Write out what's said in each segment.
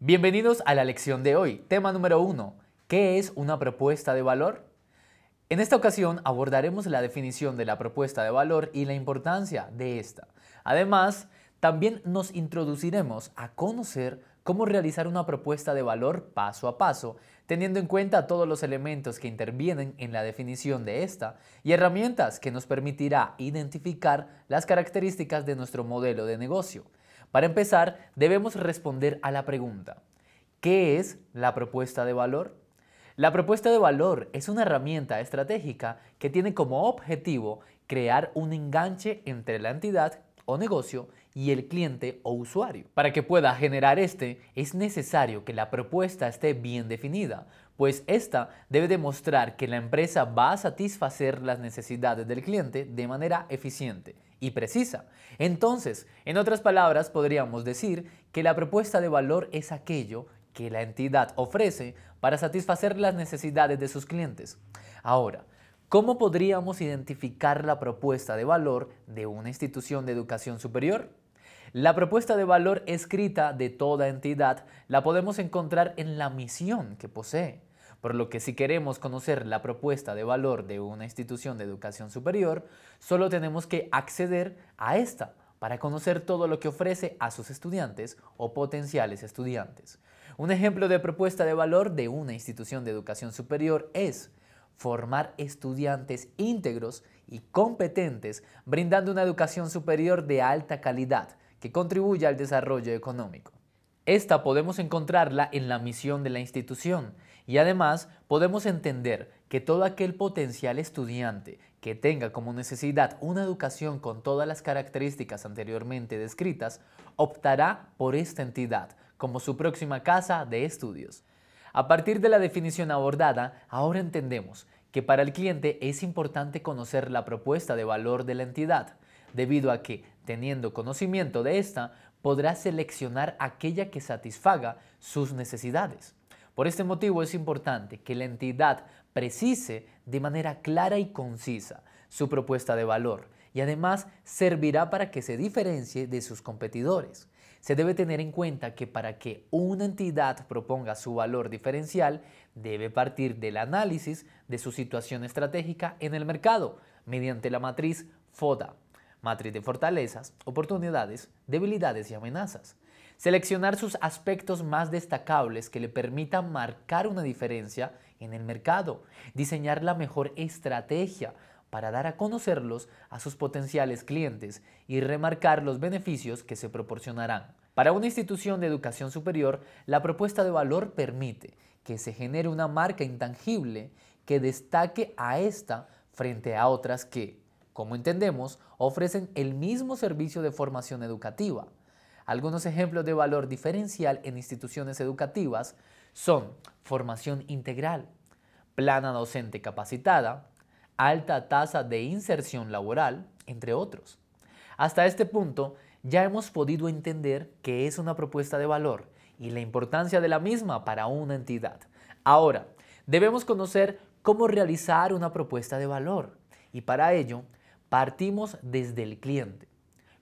Bienvenidos a la lección de hoy, tema número 1. ¿Qué es una propuesta de valor? En esta ocasión abordaremos la definición de la propuesta de valor y la importancia de esta. Además, también nos introduciremos a conocer cómo realizar una propuesta de valor paso a paso, teniendo en cuenta todos los elementos que intervienen en la definición de esta y herramientas que nos permitirá identificar las características de nuestro modelo de negocio. Para empezar, debemos responder a la pregunta, ¿qué es la propuesta de valor? La propuesta de valor es una herramienta estratégica que tiene como objetivo crear un enganche entre la entidad o negocio y el cliente o usuario. Para que pueda generar este, es necesario que la propuesta esté bien definida, pues esta debe demostrar que la empresa va a satisfacer las necesidades del cliente de manera eficiente y precisa. Entonces, en otras palabras, podríamos decir que la propuesta de valor es aquello que la entidad ofrece para satisfacer las necesidades de sus clientes. Ahora, ¿cómo podríamos identificar la propuesta de valor de una institución de educación superior? La propuesta de valor escrita de toda entidad la podemos encontrar en la misión que posee por lo que si queremos conocer la propuesta de valor de una institución de educación superior, solo tenemos que acceder a esta para conocer todo lo que ofrece a sus estudiantes o potenciales estudiantes. Un ejemplo de propuesta de valor de una institución de educación superior es formar estudiantes íntegros y competentes, brindando una educación superior de alta calidad que contribuya al desarrollo económico. Esta podemos encontrarla en la misión de la institución y además podemos entender que todo aquel potencial estudiante que tenga como necesidad una educación con todas las características anteriormente descritas optará por esta entidad como su próxima casa de estudios. A partir de la definición abordada, ahora entendemos que para el cliente es importante conocer la propuesta de valor de la entidad, debido a que, teniendo conocimiento de esta, podrá seleccionar aquella que satisfaga sus necesidades. Por este motivo es importante que la entidad precise de manera clara y concisa su propuesta de valor y además servirá para que se diferencie de sus competidores. Se debe tener en cuenta que para que una entidad proponga su valor diferencial debe partir del análisis de su situación estratégica en el mercado mediante la matriz FODA matriz de fortalezas, oportunidades, debilidades y amenazas. Seleccionar sus aspectos más destacables que le permitan marcar una diferencia en el mercado. Diseñar la mejor estrategia para dar a conocerlos a sus potenciales clientes y remarcar los beneficios que se proporcionarán. Para una institución de educación superior, la propuesta de valor permite que se genere una marca intangible que destaque a esta frente a otras que, como entendemos, ofrecen el mismo servicio de formación educativa. Algunos ejemplos de valor diferencial en instituciones educativas son formación integral, plana docente capacitada, alta tasa de inserción laboral, entre otros. Hasta este punto, ya hemos podido entender qué es una propuesta de valor y la importancia de la misma para una entidad. Ahora, debemos conocer cómo realizar una propuesta de valor y para ello Partimos desde el cliente.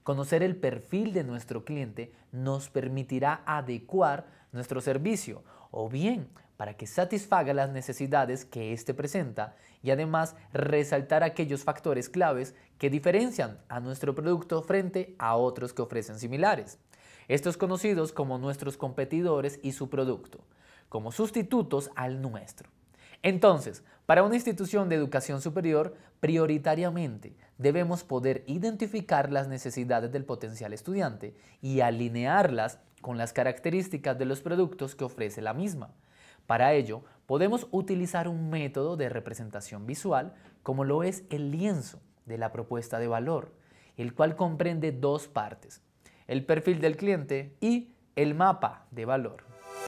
Conocer el perfil de nuestro cliente nos permitirá adecuar nuestro servicio o bien para que satisfaga las necesidades que éste presenta y además resaltar aquellos factores claves que diferencian a nuestro producto frente a otros que ofrecen similares. Estos conocidos como nuestros competidores y su producto, como sustitutos al nuestro. Entonces, para una institución de educación superior, prioritariamente debemos poder identificar las necesidades del potencial estudiante y alinearlas con las características de los productos que ofrece la misma. Para ello, podemos utilizar un método de representación visual como lo es el lienzo de la propuesta de valor, el cual comprende dos partes, el perfil del cliente y el mapa de valor.